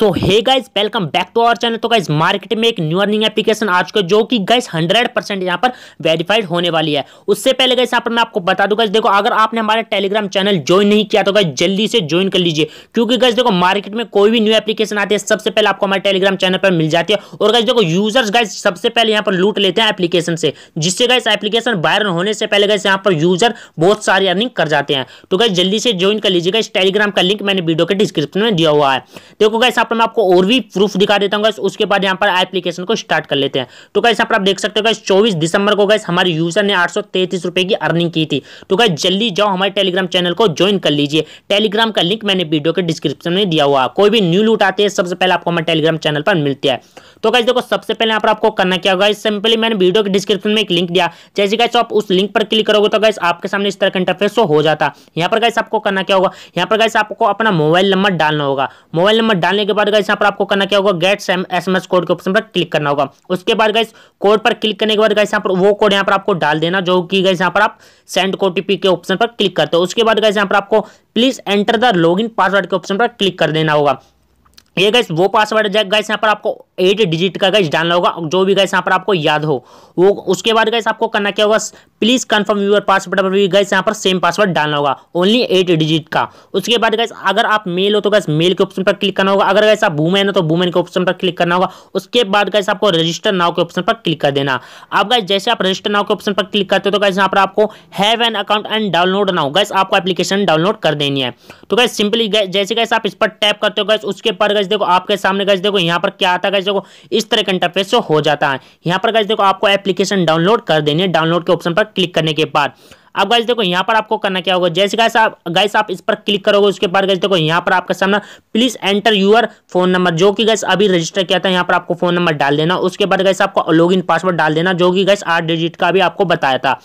so hey guys welcome back to our channel तो guys market में एक new earning application आज का जो कि गाइस 100 परसेंट यहाँ पर वेरीफाइड होने वाली है उससे पहले गाइस यहाँ पर मैं आपको बता दूँ गाइज देखो अगर आपने हमारे टेलीग्राम चैनल ज्वाइन नहीं किया तो गाइज जल्दी से ज्वाइन कर लीजिए क्योंकि गाइज देखो मार्केट में कोई भी न्यू एप्लीकेशन आती है सबसे पहले आपको हमारे टेलीग्राम चैनल पर मिल जाती है और गाइज देखो यूजर्स गाइज सबसे पहले यहाँ पर लूट लेते हैं एप्लीकेशन से जिससे गाइस एप्लीकेशन वायरल होने से पहले गाइस यहाँ पर यूजर बहुत सारी अर्निंग कर जाते हैं तो गाइज जल्दी से ज्वाइन कर लीजिएगा इस टेलीग्राम का लिंक मैंने वीडियो के डिस्क्रिप्शन में दिया हुआ है देखो गाइस कैसे यहाँ पर मैं आपको और भी प्रूफ दिखा देता हूँ उसके बाद यहाँ पर एप्लीकेशन को स्टार्ट कर लेते हैं तो कैसे यहाँ पर आप देख सकते हो चौबीस दिसंबर को गए हमारे यूजर ने आठ रुपए की अर्निंग की थी तो गए जल्दी जाओ हमारे टेलीग्राम चैनल को ज्वाइन कर लीजिए टेलीग्राम का लिंक मैंने वीडियो के डिस्क्रिप्शन में दिया हुआ कोई भी न्यू लूट आती है सबसे पहले आपको हमारे टेलीग्राम चैनल पर मिलती है तो कैसे देखो सबसे पहले यहाँ पर आपको करना क्या होगा सिंपली मैंने वीडियो के डिस्क्रिप्शन में एक लिंक दिया जैसे कैसे आप उस लिंक पर क्लिक करोगे तो कैसे आपके सामने इस तरह का इंटरफेस हो जाता है यहाँ पर कैसे आपको करना क्या होगा यहाँ पर कैसे आपको अपना मोबाइल नंबर डालना होगा मोबाइल नंबर डालने के बाद गाइस यहाँ पर आपको करना क्या होगा गेट एसएमएस कोड के ऑप्शन पर क्लिक करना होगा उसके बाद गाइस कोड पर क्लिक करने के बाद गाइस यहाँ पर वो कोड यहाँ पर आपको डाल देना जो कि गाइस यहाँ पर आप सेंड ओटीपी के ऑप्शन पर क्लिक करते हो उसके बाद गाइस यहाँ पर आपको please enter the login password के ऑप्शन पर क्लिक कर देना होगा ये गैस वो पासवर्ड जाए गैस यहाँ पर आपको एट डिजिट का गैस डालना होगा जो भी गैस यहाँ पर आपको याद हो वो उसके बाद गैस आपको करना क्या होगा प्लीज कंफर्म यूर पासवर्ड पर भी गैस यहाँ पर सेम पासवर्ड डालना होगा ओनली एट डिजिट का उसके बाद गैस अगर आप मेल हो तो गैस मेल के ऑप्शन पर क्लिक करना होगा अगर गैस आप वुमेन हो तो वुमेन के ऑप्शन पर क्लिक करना होगा उसके बाद गैस आपको रजिस्टर नाव के ऑप्शन पर क्लिक कर देना आप गैस जैसे आप रजिस्टर नाव के ऑप्शन पर क्लिक करते हो तो गैस यहाँ पर आपको have an account and download now guys आपको एप्लीकेशन डाउनलोड कर देनी है तो गैस सिंपली जैसे गैस आप इस पर टैप करते हो गैस उसके पर गज देखो आपके सामने गज देखो यहाँ पर क्या आता है गज देखो इस तरह का इंटरफेस हो जाता है यहाँ पर गज देखो आपको एप्लीकेशन डाउनलोड कर देनी है डाउनलोड के ऑप्शन पर क्लिक करने के बाद अब गाइस देखो यहाँ पर आपको करना क्या होगा जैसे गाइस आप गाइस आप इस पर क्लिक करोगे उसके बाद गाइस देखो यहाँ पर आपका सामना please enter your phone number जो कि गैस अभी रजिस्टर किया था यहाँ पर आपको फोन नंबर डाल देना उसके बाद गैस आपको लॉग इन पासवर्ड डाल देना जो कि गैस आठ डिजिट का भी आपको बताया था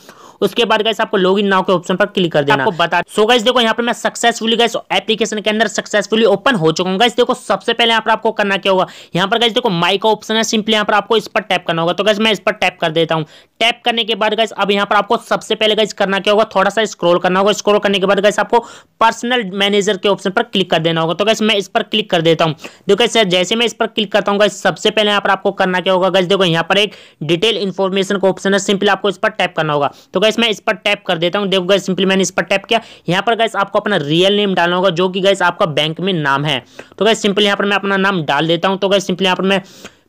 उसके बाद गैस आपको लॉग इन नाउ के ऑप्शन पर क्लिक कर देना आपको बता सो so, गैस देखो यहाँ पर मैं सक्सेसफुली गैस एप्लीकेशन के अंदर सक्सेसफुली ओपन हो चुका हूँ गैस देखो सबसे पहले यहाँ पर आपको करना क्या होगा यहाँ पर गैस देखो माइक का ऑप्शन है सिंपली यहाँ पर आपको इस पर टैप करना होगा तो गैस मैं इस पर टैप कर देता हूँ टैप करने के बाद गैस अब यहाँ पर आपको सबसे पहले गैस करना करना क्या होगा थोड़ा सा स्क्रोल करना होगा स्क्रोल करने के बाद कैसे आपको पर्सनल मैनेजर के ऑप्शन पर क्लिक कर देना होगा तो कैसे मैं इस पर क्लिक कर देता हूँ देखो सर जैसे मैं इस पर क्लिक करता हूँ सबसे पहले यहाँ पर आपको करना क्या होगा गैस देखो यहाँ पर एक डिटेल इन्फॉर्मेशन का ऑप्शन है सिंपली आपको इस पर टैप करना होगा तो कैसे मैं इस पर टैप कर देता हूँ देखो गैस सिंपली मैंने इस पर टैप किया यहाँ पर गैस आपको अपना रियल नेम डालना होगा जो कि गैस आपका बैंक में नाम है तो गैस सिंपली यहाँ पर मैं अपना नाम डाल देता हूँ तो गैस सिंपली यहाँ पर मैं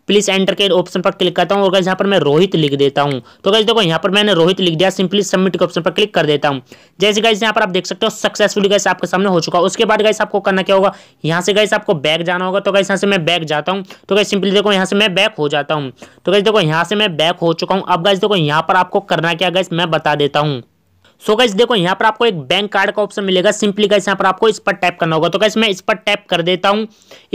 प्लीज एंटर के ऑप्शन पर क्लिक करता हूँ और यहाँ पर मैं रोहित लिख देता हूँ तो कैसे देखो यहाँ पर मैंने रोहित लिख दिया सिंपली सबमिट के ऑप्शन पर क्लिक कर देता हूँ जैसे गैस यहाँ पर आप देख सकते हो सक्सेसफुली गैस आपके सामने हो चुका उसके बाद गैस आपको करना क्या होगा यहाँ से गैस आपको बैक जाना होगा तो गैस यहाँ से मैं बैक जाता हूँ तो गैस सिंपली देखो यहाँ से मैं बैक हो जाता हूँ तो कैसे देखो यहाँ से मैं बैक हो चुका हूँ अब गैस देखो यहाँ पर आपको करना क्या गैस मैं बता देता हूँ सो गाइस देखो यहाँ पर आपको एक बैंक कार्ड का ऑप्शन मिलेगा सिंपली गाइस यहाँ पर आपको इस पर टैप करना होगा तो गाइस मैं इस पर टैप कर देता हूँ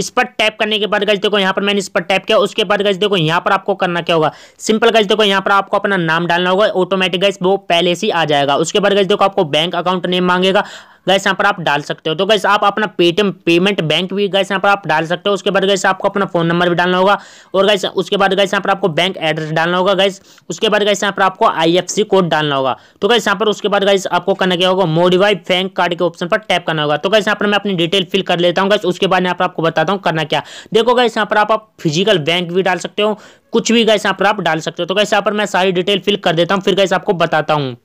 इस पर टैप करने के बाद गाइस देखो यहाँ पर मैंने इस पर टैप किया उसके बाद गाइस देखो यहाँ पर आपको करना क्या होगा सिंपल गाइस देखो यहाँ पर आपको अपना नाम डालना होगा ऑटोमेटिक गाइस वो पहले से आ जाएगा उसके बाद गाइस देखो आपको बैंक अकाउंट नेम मांगेगा गैस यहाँ पर आप डाल सकते हो तो गैस आप अपना पेटीएम पेमेंट बैंक भी गैस यहाँ पर आप डाल सकते हो उसके बाद गैस आपको अपना फोन नंबर भी डालना होगा और गैस उसके बाद गैस यहाँ पर आपको बैंक एड्रेस डालना होगा गैस उसके बाद गैस यहाँ पर आपको आई कोड डालना होगा तो गैस यहाँ पर उसके बाद गैस आपको करना क्या होगा मोडीवाई बैंक कार्ड के ऑप्शन पर टैप करना होगा तो गैस यहाँ पर मैं अपनी डिटेल फिल कर लेता हूँ गैस उसके बाद यहाँ पर आपको बताता हूँ करना क्या देखो गैस यहाँ पर आप फिजिकल बैंक भी डाल सकते हो कुछ भी गैस यहाँ पर आप डाल सकते हो तो गैस यहाँ पर मैं सारी डिटेल फिल कर देता हूँ फिर गैस आपको बताता हूँ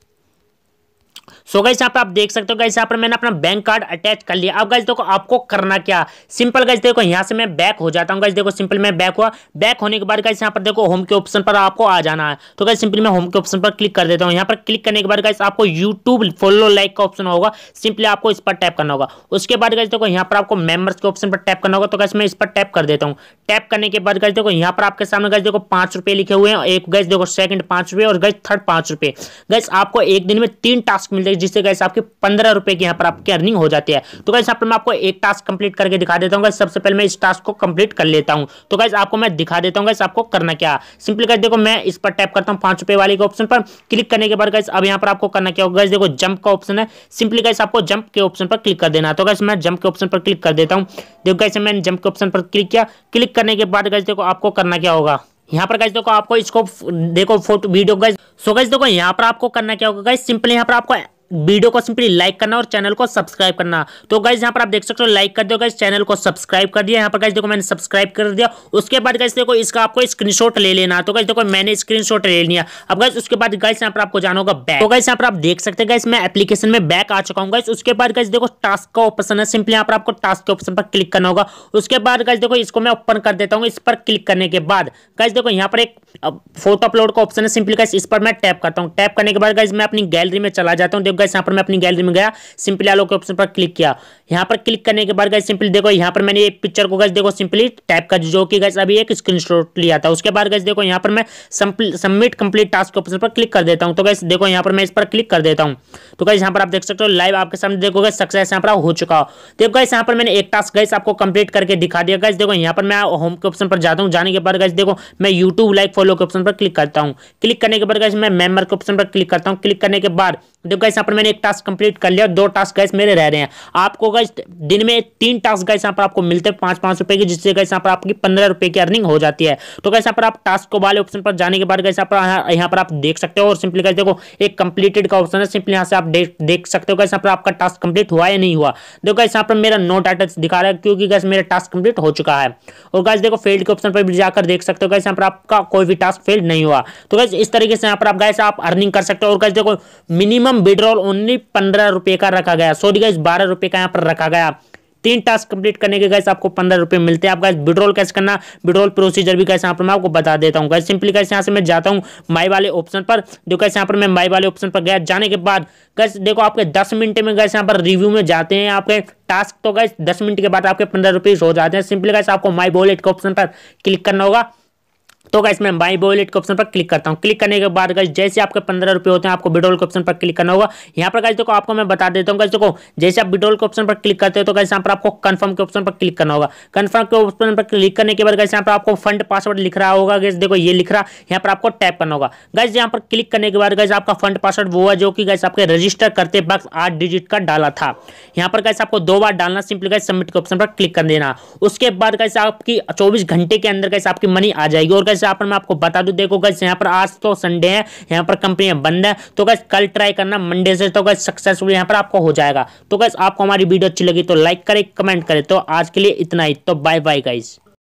सो गाइस यहाँ पर आप देख सकते हो गाइस यहाँ पर मैंने अपना बैंक कार्ड अटैच कर लिया अब गाइस देखो आपको करना क्या सिंपल गाइस देखो यहाँ से मैं बैक हो जाता हूँ गाइस देखो सिंपल मैं बैक हुआ बैक होने के बाद गाइस यहाँ पर देखो होम के ऑप्शन पर आपको आ जाना है तो गाइस सिंपली मैं होम के ऑप्शन पर क्लिक कर देता हूँ यहाँ पर क्लिक करने के बाद गाइस आपको यूट्यूब फॉलो लाइक का ऑप्शन होगा सिंपली आपको इस पर टैप करना होगा उसके बाद गाइस देखो यहाँ पर आपको मेंबर्स के ऑप्शन पर टैप करना होगा तो गाइस मैं इस पर टैप कर देता हूँ टैप करने के बाद गाइस देखो यहाँ पर आपके सामने गाइस देखो पांच रुपए लिखे हुए हैं एक गाइस देखो सेकंड पांच रुपए और गैस थर्ड पांच रुपए गैस आपको एक दिन में तीन टास्क मिलते है जिससे गैस आपके पंद्रह रुपए की यहाँ पर आपकी अर्निंग हो जाती है तो कैसे यहाँ मैं आपको एक टास्क कंप्लीट करके दिखा देता हूँ सबसे पहले मैं इस टास्क को कंप्लीट कर लेता हूँ तो कैसे आपको मैं दिखा देता हूँ आपको करना क्या सिंपली कैसे देखो मैं इस पर टैप करता हूँ पांच रुपए वाले के ऑप्शन पर क्लिक करने के बाद कैसे अब यहाँ पर आपको करना क्या होगा देखो जंप का ऑप्शन है सिंपली कैसे आपको जंप के ऑप्शन पर क्लिक कर देना तो कैसे मैं जंप के ऑप्शन पर क्लिक कर देता हूँ देखो कैसे मैंने जंप के ऑप्शन पर क्लिक किया क्लिक करने के बाद कैसे देखो आपको करना क्या होगा यहाँ पर कैसे देखो आपको इसको देखो photo video guys so guys देखो यहाँ पर आपको करना क्या होगा गैस सिंपली यहाँ पर आपको वीडियो को सिंपली लाइक करना और चैनल को सब्सक्राइब करना तो गाइज यहाँ पर आप देख सकते हो लाइक कर दो गाइज चैनल को सब्सक्राइब कर दिया यहाँ पर गाइज देखो मैंने सब्सक्राइब कर दिया उसके बाद गाइज देखो इसका आपको स्क्रीन ले लेना तो गाइज देखो मैंने स्क्रीन ले लिया अब गाइज उसके बाद गाइज यहाँ पर आपको जाना होगा बैक तो गाइज यहाँ पर आप देख सकते गाइज मैं एप्लीकेशन में बैक आ चुका हूँ गाइज उसके बाद गाइज देखो टास्क का ऑप्शन है सिंपली यहाँ पर आपको टास्क के ऑप्शन पर क्लिक करना होगा उसके बाद गाइज देखो इसको मैं ओपन कर देता हूँ इस पर क्लिक करने के बाद गाइज देखो यहाँ पर एक फोटो अपलोड का ऑप्शन है सिंपली गाइज इस पर मैं टैप करता हूँ टैप करने के बाद गाइज मैं अपनी गैलरी में चला जाता हूँ गाइस यहाँ पर मैं अपनी गैलरी में गया सिंपली आलो के ऑप्शन पर क्लिक किया यहाँ पर क्लिक करने के बाद गए सिंपली देखो यहाँ पर मैंने ये पिक्चर को गए देखो सिंपली टाइप का जो कि गए अभी एक स्क्रीन लिया था उसके बाद गए देखो यहाँ पर मैं सबमिट कंप्लीट टास्क के ऑप्शन पर क्लिक कर देता हूँ तो गैस देखो यहाँ पर मैं इस पर क्लिक कर देता हूँ तो गैस यहाँ पर आप देख सकते हो लाइव आपके सामने देखोगे सक्सेस यहाँ पर हो चुका हो देखो गैस यहाँ पर मैंने एक टास्क गैस आपको कंप्लीट करके दिखा दिया गैस देखो यहाँ पर मैं होम के ऑप्शन पर जाता हूँ जाने के बाद गैस देखो मैं यूट्यूब लाइक फॉलो के ऑप्शन पर क्लिक करता हूँ क्लिक करने के बाद गैस मैं मेंबर के ऑप्शन पर क्लिक करता हूँ क्लिक करने के बाद देखो गैस यहाँ पर मैंने एक टास्क कंप्लीट कर लिया दो टास्क गैस मेरे रह रहे हैं आपको गैस दिन में तीन टास्क गैस यहाँ पर आपको मिलते हैं पाँच पाँच रुपये की जिससे गैस यहाँ पर आपकी पंद्रह रुपये की अर्निंग हो जाती है तो गैस यहाँ पर आप टास्क वाले ऑप्शन पर जाने के बाद गैस यहाँ पर हाँ, यहाँ पर आप देख सकते हो और सिंपली गैस देखो एक कंप्लीटेड का ऑप्शन है सिंपली यहाँ से आप देख सकते हो गैस यहाँ पर आपका टास्क कंप्लीट हुआ या नहीं हुआ देखो गैस यहाँ पर मेरा नो डाटा दिखा रहा है क्योंकि गैस मेरा टास्क कंप्लीट हो चुका है और गैस देखो फेल्ड के ऑप्शन पर भी जाकर देख सकते हो गैस यहाँ पर आपका कोई भी टास्क फेल्ड नहीं हुआ तो गैस इस तरीके से यहाँ पर आप गैस आप अर्निंग कर सकते हो और गैस देखो मिनिमम मिनिमम विड्रॉल ओनली पंद्रह रुपए का रखा गया सॉरी गाइस बारह रुपए का यहाँ पर रखा गया तीन टास्क कंप्लीट करने के गैस आपको पंद्रह रुपए मिलते हैं आप गैस विड्रॉल कैसे करना विड्रॉल प्रोसीजर भी कैसे यहाँ पर मैं आपको बता देता हूँ गैस सिंपली कैसे यहाँ से मैं जाता हूँ माई वाले ऑप्शन पर जो कैसे यहाँ पर मैं माई वाले ऑप्शन पर गया जाने के बाद गैस देखो आपके दस मिनट में गैस यहाँ पर रिव्यू में जाते हैं आपके टास्क तो गैस दस मिनट के बाद आपके पंद्रह रुपीज हो जाते हैं सिंपली गैस आपको माई वॉलेट के ऑप्शन पर क्लिक करना होगा तो गाइस मैं बाई वॉलेट के ऑप्शन पर क्लिक करता हूँ क्लिक करने के बाद गाइस जैसे आपके पंद्रह रुपये होते हैं आपको विड्रोल के ऑप्शन पर क्लिक करना होगा यहाँ पर गाइस देखो आपको मैं बता देता हूँ गाइस देखो जैसे आप विड्रोल के ऑप्शन पर क्लिक करते हो तो गाइस यहाँ पर आपको कन्फर्म के ऑप्शन पर क्लिक करना होगा कन्फर्म के ऑप्शन पर क्लिक करने के बाद गाइस यहाँ पर आपको फंड पासवर्ड लिख रहा होगा गैस देखो ये लिख रहा है यहाँ पर आपको टैप करना होगा गैस यहाँ पर क्लिक करने के बाद गैस आपका फंड पासवर्ड वो है जो कि गैस आपके रजिस्टर करते वक्त आठ डिजिट का डाला था यहाँ पर गैस आपको दो बार डालना सिंपली गैस सबमिट के ऑप्शन पर क्लिक कर देना उसके बाद गैस आपकी चौबीस घंटे के अंदर गैस आपकी मनी आ जाएगी और गैस यहाँ पर मैं आपको बता दूँ देखो गज यहाँ पर आज तो संडे है यहाँ पर कंपनियाँ बंद है तो गज कल ट्राई करना मंडे से तो गज सक्सेसफुल यहाँ पर आपको हो जाएगा तो गज आपको हमारी वीडियो अच्छी लगी तो लाइक करे कमेंट करे तो आज के लिए इतना ही तो बाय बाय गाइज